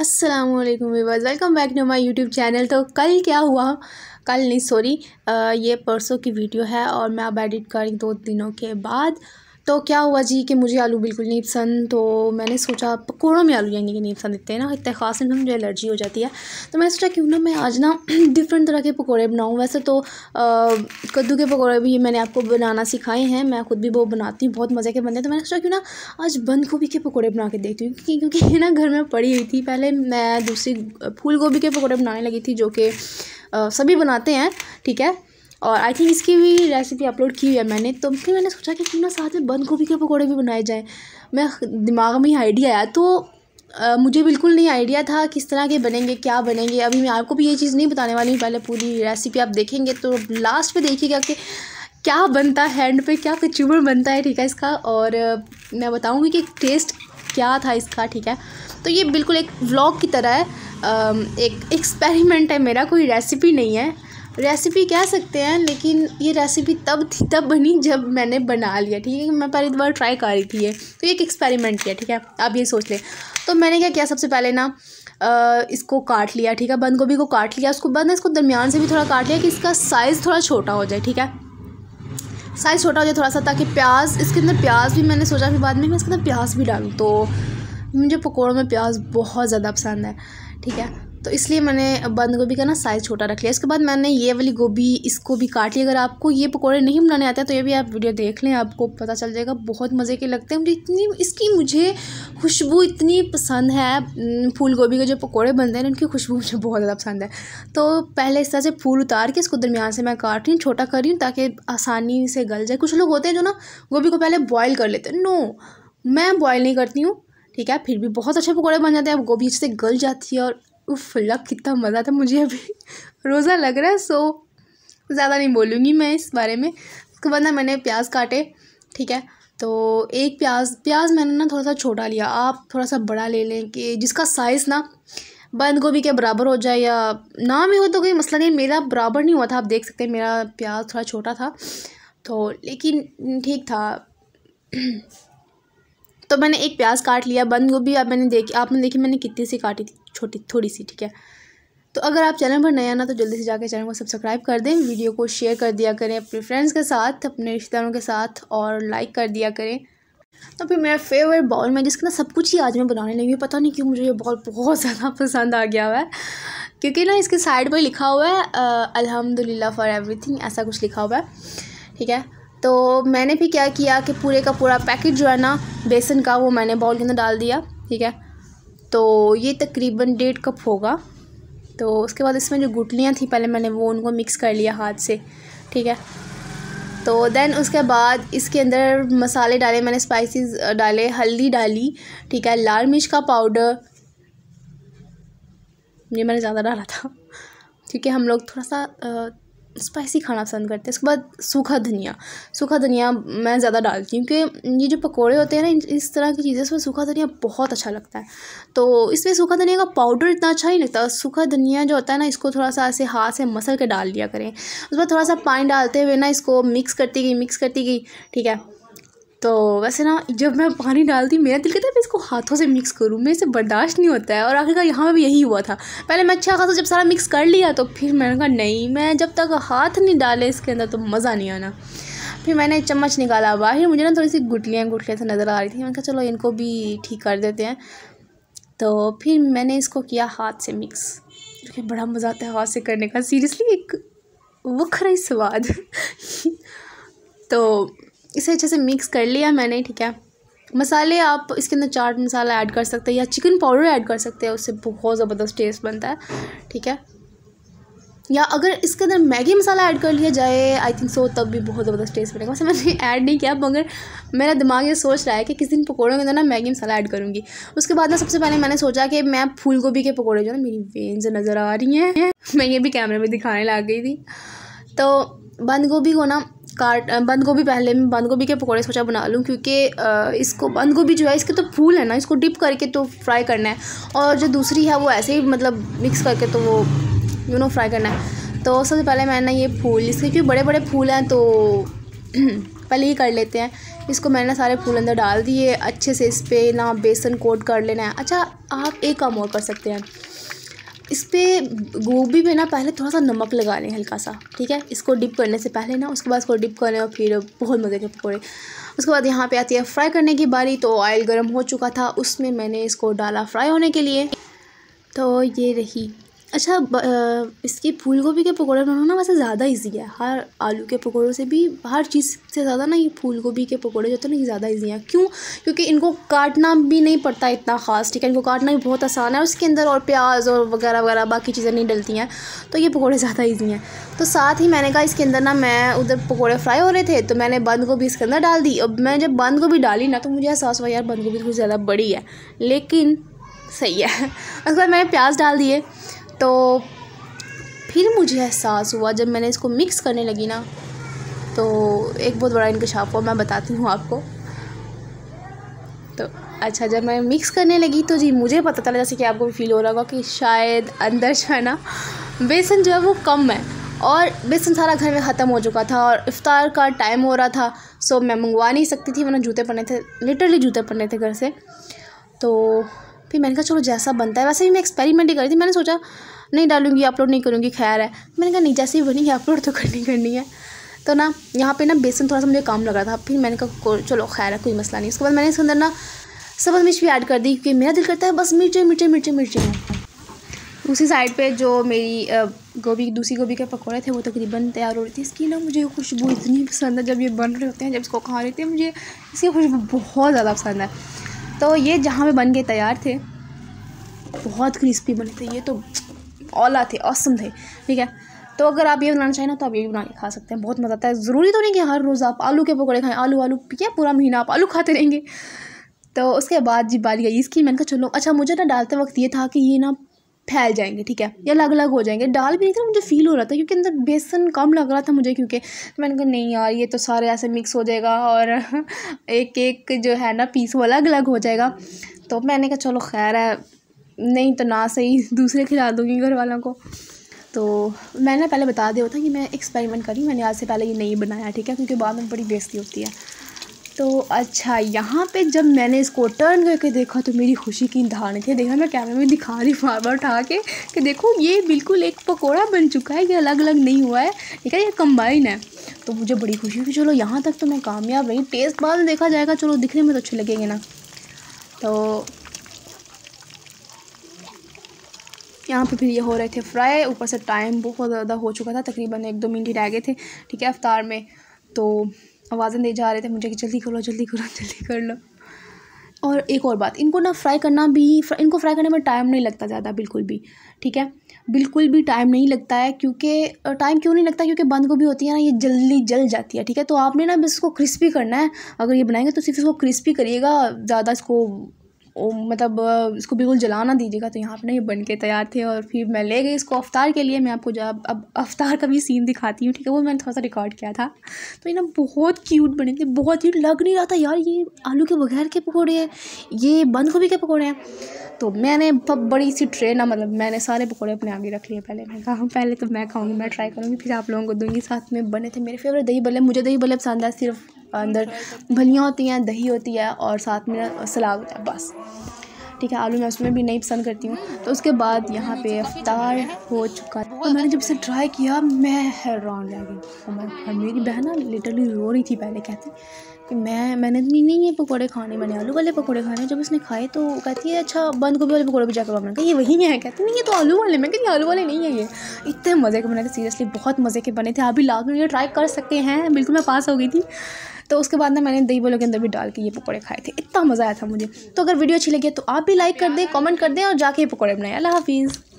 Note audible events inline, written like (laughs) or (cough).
अस्सलाम वालेकुम viewers welcome back to my YouTube channel तो कल क्या हुआ कल नहीं सॉरी ये परसों की वीडियो है और मैं अब एडिट कर रही दो दिनों के बाद तो क्या हुआ जी कि मुझे आलू बिल्कुल नहीं पसंद तो मैंने सोचा पकौड़ों में आलू यानी कि नहीं पसंद इतने ना इतने ख़ास नहीं मुझे एलर्जी हो जाती है तो मैंने सोचा क्यों ना मैं आज ना डिफरेंट (clears throat) तरह के पकौड़े बनाऊँ वैसे तो कद्दू के पकौड़े भी मैंने आपको बनाना सिखाए हैं मैं खुद भी वो बनाती हूँ बहुत मज़े के बनते हैं तो मैंने सोचा क्यों ना आज बंद गोभी के पकौड़े बना के देखती हूँ क्योंकि क्योंकि ना घर में पड़ी हुई थी पहले मैं दूसरी फूल गोभी के पकौड़े बनाने लगी थी जो कि सभी बनाते हैं ठीक है और आई थिंक इसकी भी रेसिपी अपलोड की हुई है मैंने तो फिर मैंने सोचा कि क्यों ना साथ में बंद गोभी के पकौड़े भी बनाए जाएँ मैं दिमाग में ही आइडिया आया तो Uh, मुझे बिल्कुल नहीं आइडिया था किस तरह के बनेंगे क्या बनेंगे अभी मैं आपको भी ये चीज़ नहीं बताने वाली हूँ पहले पूरी रेसिपी आप देखेंगे तो लास्ट में देखिएगा कि क्या बनता है हैंड पे क्या कचूबर बनता है ठीक है इसका और मैं बताऊँगी कि टेस्ट क्या था इसका ठीक है तो ये बिल्कुल एक व्लॉग की तरह है एक एक्सपेरिमेंट है मेरा कोई रेसिपी नहीं है रेसिपी कह सकते हैं लेकिन ये रेसिपी तब थी तब बनी जब मैंने बना लिया ठीक है मैं पहली बार ट्राई कर रही थी ये तो एक एक्सपेरिमेंट किया ठीक है आप ये सोच लें तो मैंने क्या किया सबसे पहले ना इसको काट लिया ठीक है बंद गोभी को काट लिया उसको बंद इसको दरमियान से भी थोड़ा काट लिया कि इसका साइज़ थोड़ा छोटा हो जाए ठीक है साइज़ छोटा हो जाए थोड़ा सा ताकि प्याज इसके अंदर प्याज भी मैंने सोचा फिर बाद में मैं इसके अंदर प्याज भी डालूँ तो मुझे पकौड़ों में प्याज बहुत ज़्यादा पसंद है ठीक है तो इसलिए मैंने बंद गोभी का ना साइज़ छोटा रख लिया इसके बाद मैंने ये वाली गोभी इसको भी काट ली अगर आपको ये पकौड़े नहीं बनाने आते तो ये भी आप वीडियो देख लें आपको पता चल जाएगा बहुत मज़े के लगते हैं मुझे इतनी इसकी मुझे खुशबू इतनी पसंद है फूल गोभी के जो पकौड़े बनते हैं उनकी खुशबू मुझे बहुत ज़्यादा पसंद है तो पहले इस तरह से फूल उतार के इसको दरमियान से मैं काट रही हूँ छोटा कर रही हूँ ताकि आसानी से गल जाए कुछ लोग होते हैं जो ना गोभी को पहले बॉयल कर लेते हैं नो मैं बॉयल नहीं करती हूँ ठीक है फिर भी बहुत अच्छे पकौड़े बन जाते हैं अब गोभी अच्छे से गल जाती है और उफ लग कितना मज़ा था मुझे अभी (laughs) रोज़ा लग रहा है सो ज़्यादा नहीं बोलूँगी मैं इस बारे में उसके बाद ना मैंने प्याज काटे ठीक है तो एक प्याज प्याज मैंने ना थोड़ा सा छोटा लिया आप थोड़ा सा बड़ा ले लें कि जिसका साइज़ ना बंद गोभी के बराबर हो जाए या ना भी हो तो कोई मसला नहीं मेरा बराबर नहीं हुआ था आप देख सकते हैं मेरा प्याज थोड़ा छोटा था तो लेकिन ठीक था (clears throat) तो मैंने एक प्याज काट लिया बंद गोभी आप मैंने देखी आपने देखी मैंने कितनी सी काटी थी छोटी थोड़ी सी ठीक है तो अगर आप चैनल पर नए आना तो जल्दी से जाकर चैनल को सब्सक्राइब कर दें वीडियो को शेयर कर दिया करें अपने फ्रेंड्स के साथ अपने रिश्तेदारों के साथ और लाइक कर दिया करें तो फिर मेरा फेवरेट बाउल में जिसका ना सब कुछ ही आज मैं बनाने लगी हूँ पता नहीं क्यों मुझे ये बॉल बहुत ज़्यादा (laughs) पसंद आ गया हुआ है क्योंकि ना इसके साइड पर लिखा हुआ है अलहमदिल्ला फ़ॉर एवरीथिंग ऐसा कुछ लिखा हुआ है ठीक है तो मैंने भी क्या किया कि पूरे का पूरा पैकेट जो है ना बेसन का वो मैंने बाउल के अंदर डाल दिया ठीक है तो ये तकरीबन डेढ़ कप होगा तो उसके बाद इसमें जो गुटलियाँ थी पहले मैंने वो उनको मिक्स कर लिया हाथ से ठीक है तो देन उसके बाद इसके अंदर मसाले डाले मैंने स्पाइसेस डाले हल्दी डाली ठीक है लाल मिर्च का पाउडर ये मैंने ज़्यादा डाला था (laughs) क्योंकि हम लोग थोड़ा सा स्पाइसी खाना पसंद करते हैं उसके बाद सूखा धनिया सूखा धनिया मैं ज़्यादा डालती हूँ क्योंकि ये जो पकोड़े होते हैं ना इस तरह की चीज़ें इसमें सूखा धनिया बहुत अच्छा लगता है तो इसमें सूखा धनिया का पाउडर इतना अच्छा नहीं लगता सूखा धनिया जो होता है ना इसको थोड़ा सा ऐसे हाथ से मसल के डाल लिया करें उसके बाद थोड़ा सा पानी डालते हुए ना इसको मिक्स करती गई मिक्स करती गई ठीक है तो वैसे ना जब मैं पानी डालती मेरा दिल कहता है मैं इसको हाथों से मिक्स करूँ मेरे से बर्दाश्त नहीं होता है और आखिरकार यहाँ पर भी यही हुआ था पहले मैं अच्छा खासा जब सारा मिक्स कर लिया तो फिर मैंने कहा नहीं मैं जब तक हाथ नहीं डाले इसके अंदर तो मज़ा नहीं आना फिर मैंने चम्मच निकाला बाहर मुझे ना थोड़ी सी गुटलियाँ गुटलियाँ से नज़र आ रही थी मैंने कहा चलो इनको भी ठीक कर देते हैं तो फिर मैंने इसको किया हाथ से मिक्स क्योंकि बड़ा मज़ा आता है हाथ से करने का सीरियसली एक वखरा ही स्वाद (laughs) तो इसे अच्छे से मिक्स कर लिया मैंने ठीक है मसाले आप इसके अंदर चाट मसाला ऐड कर सकते हैं या चिकन पाउडर ऐड कर सकते हैं उससे बहुत ज़बरदस्त टेस्ट बनता है ठीक है या अगर इसके अंदर मैगी मसाला ऐड कर लिया जाए आई थिंक सो तब भी बहुत ज़बरदस्त टेस्ट बनेगा वैसे मैंने ऐड (laughs) नहीं किया मगर मेरा दिमाग ये सोच रहा है कि किस दिन पकौड़ों के अंदर ना मैगी मसाला ऐड करूँगी उसके बाद ना सबसे पहले मैंने सोचा कि मैं फूल गोभी के पकौड़े जो ना मेरी वेंस नज़र आ रही हैं (laughs) मैं ये भी कैमरे में दिखाने लग गई थी तो बंद गोभी को ना काट बंद गोभी पहले मैं बंद गोभी के पकौड़े सोचा बना लूँ क्योंकि इसको बंद गोभी जो है इसके तो फूल है ना इसको डिप करके तो फ्राई करना है और जो दूसरी है वो ऐसे ही मतलब मिक्स करके तो वो यू नो फ्राई करना है तो सबसे पहले मैंने ये फूल इसके क्योंकि बड़े बड़े फूल हैं तो (clears throat) पहले ही कर लेते हैं इसको मैंने सारे फूल अंदर डाल दिए अच्छे से इस पर ना बेसन कोट कर लेना है अच्छा आप एक काम और कर सकते हैं इस पर गोभी में ना पहले थोड़ा सा नमक लगा लें हल्का सा ठीक है इसको डिप करने से पहले ना उसके बाद इसको डिप करें और फिर बहुत मज़े के पकौड़े उसके बाद यहाँ पे आती है फ्राई करने की बारी तो ऑयल गर्म हो चुका था उसमें मैंने इसको डाला फ्राई होने के लिए तो ये रही अच्छा इसके फूल गोभी के पकौड़े बनाना वैसे ज़्यादा ईज़ी है हर आलू के पकौड़ों से भी हर चीज़ से ज़्यादा ना ये फूल गोभी के पकौड़े जो होते हैं ना ये ज़्यादा ईज़ी हैं क्यों क्योंकि इनको काटना भी नहीं पड़ता इतना ख़ास ठीक है इनको काटना भी बहुत आसान है उसके अंदर और प्याज और वगैरह वगैरह बाकी चीज़ें नहीं डलती हैं तो ये पकौड़े ज़्यादा ईजी हैं तो साथ ही मैंने कहा इसके अंदर ना मैं उधर पकौड़े फ्राई हो रहे थे तो मैंने बंद गोभी इसके अंदर डाल दी अब मैं जब बंद गोभी डाली ना तो मुझे एहसास हुआ यार बंद गोभी बहुत तो ज़्यादा बड़ी है लेकिन सही है (laughs) उसके बाद मैंने प्याज डाल दिए तो फिर मुझे एहसास हुआ जब मैंने इसको मिक्स करने लगी ना तो एक बहुत बड़ा इंकशाफ हुआ मैं बताती हूँ आपको तो अच्छा जब मैं मिक्स करने लगी तो जी मुझे पता चला जैसे कि आपको भी फील हो रहा होगा कि शायद अंदर जो है ना बेसन जो है वो कम है और बेसन सारा घर में ख़त्म हो चुका था और इफ़ार का टाइम हो रहा था सो मैं मंगवा नहीं सकती थी मैंने जूते पड़ने थे लिटरली जूते पड़ने थे घर से तो फिर मैंने कहा चलो जैसा बनता है वैसे भी मैं एक्सपेरिमेंट ही कर रही थी मैंने सोचा नहीं डालूंगी अपलोड नहीं करूँगी खैर है मैंने कहा नहीं जैसे ही है अपलोड तो करनी करनी है तो ना यहाँ पे ना बेसन थोड़ा सा मुझे काम लग रहा था फिर मैंने कहा चलो खैर है कोई मसला नहीं उसके बाद मैंने इसके अंदर ना सब मिर्च भी ऐड कर दी क्योंकि मेरा दिल करता है बस मिर्चें मिर्चें मिर्चें मिर्चें उसी साइड पे जो मेरी गोभी दूसरी गोभी के पकौड़े थे वो तो तकरीबन तो तैयार हो रही थी इसकी ना मुझे खुशबू इतनी पसंद है जब ये बन रहे होते हैं जब इसको खा रहे थे मुझे इसकी खुशबू बहुत ज़्यादा पसंद है तो ये जहाँ पे बन के तैयार थे बहुत क्रिस्पी बने थे ये तो ओला थे औसम थे ठीक है तो अगर आप ये बनाना चाहें ना तो आप ये भी बना के खा सकते हैं बहुत मज़ा आता है ज़रूरी तो नहीं कि हर रोज़ आप आलू के पकौड़े खाएं आलू आलू क्या पूरा महीना आप आलू खाते रहेंगे तो उसके बाद जी बारी आई इसकी मैंने कहा चलो अच्छा मुझे ना डालते वक्त ये था कि ये ना फैल जाएंगे ठीक है या अलग अलग हो जाएंगे डाल भी नहीं था मुझे फील हो रहा था क्योंकि अंदर बेसन कम लग रहा था मुझे क्योंकि तो मैंने कहा नहीं यार ये तो सारे ऐसे मिक्स हो जाएगा और (laughs) एक एक जो है ना पीस वो अलग अलग हो जाएगा तो मैंने कहा चलो खैर है नहीं तो ना सही (laughs) दूसरे खिला दूँगी घर वालों को तो मैंने पहले बता दिया था कि मैं एक्सपेरिमेंट करी मैंने आज से पहले ये नहीं बनाया ठीक है क्योंकि बाद में बड़ी बेस्ती होती है तो अच्छा यहाँ पे जब मैंने इसको टर्न करके देखा तो मेरी खुशी की धान थी देखा मैं कैमरे में दिखा रही बार बार उठा के कि देखो ये बिल्कुल एक पकौड़ा बन चुका है ये अलग अलग नहीं हुआ है ठीक है ये कंबाइन है तो मुझे बड़ी खुशी हुई चलो यहाँ तक तो मैं कामयाब रही टेस्ट बाद देखा जाएगा चलो दिखने में तो अच्छे लगेंगे ना तो यहाँ पे फिर ये हो रहे थे फ्राई ऊपर से टाइम बहुत ज़्यादा हो चुका था तकरीबन एक दो मिनट ही रह गए थे ठीक है अफ्तार में तो आवाज़ें दे जा रहे थे मुझे कि जल्दी करो जल्दी करो जल्दी कर लो और एक और बात इनको ना फ्राई करना भी इनको फ्राई करने में टाइम नहीं लगता ज़्यादा बिल्कुल भी ठीक है बिल्कुल भी टाइम नहीं लगता है क्योंकि टाइम क्यों नहीं लगता क्योंकि बंद गोभी होती है ना ये जल्दी जल जाती है ठीक है तो आपने ना बस इसको क्रिस्पी करना है अगर ये बनाएंगे तो सिर्फ इसको क्रिस्पी करिएगा ज़्यादा इसको ओ मतलब इसको बिल्कुल जलाना दीजिएगा तो यहाँ पर ना ये बन के तैयार थे और फिर मैं ले गई इसको अवतार के लिए मैं आपको जब अब अवतार का भी सीन दिखाती हूँ ठीक है वो मैंने थोड़ा सा रिकॉर्ड किया था तो ये ना बहुत क्यूट बने थे बहुत ही लग नहीं रहा था यार ये आलू के बगैर के पकौड़े हैं ये बंद गोभी के पकौड़े हैं तो मैंने बड़ी सी ट्रे ना मतलब मैंने सारे पकौड़े अपने आगे रख लिए पहले मैंने कहा पहले तो मैं खाऊंगी मैं ट्राई करूँगी फिर आप लोगों को दूंगी साथ में बने थे मेरे फेवरेट दही बल्ले मुझे दही बल्ले पसंद है सिर्फ अंदर भलियाँ होती हैं दही होती है और साथ में सलाद होता है बस ठीक है आलू मैं उसमें भी नहीं पसंद करती हूँ तो उसके बाद यहाँ पे अफ्तार हो चुका था तो मैंने जब इसे ट्राई किया मैं हैरान रह गई oh मेरी बहन ना लिटरली रो रही थी पहले कहती कि मैं मैंने नहीं नहीं ये पकौड़े खाने मैंने आलू वाले पकौड़े खाने जब उसने खाए तो कहती है अच्छा बंद गोभी वाले पकौड़े भी जाकर बनाना ये वही है कहती नहीं ये तो आलू वाले मैं कहती आलू वाले नहीं है ये इतने मज़े के बने थे सीरियसली बहुत मज़े के बने थे आप भी लाभ में ट्राई कर सकते हैं बिल्कुल मैं पास हो गई थी तो उसके बाद ना मैंने दही बलों के अंदर भी डाल के ये पकौड़े खाए थे इतना मज़ा आया था मुझे तो अगर वीडियो अच्छी लगी तो आप भी लाइक कर दें कॉमेंट कर दें और जाके ये पकौड़े बनाए अल्लाह हाफिज़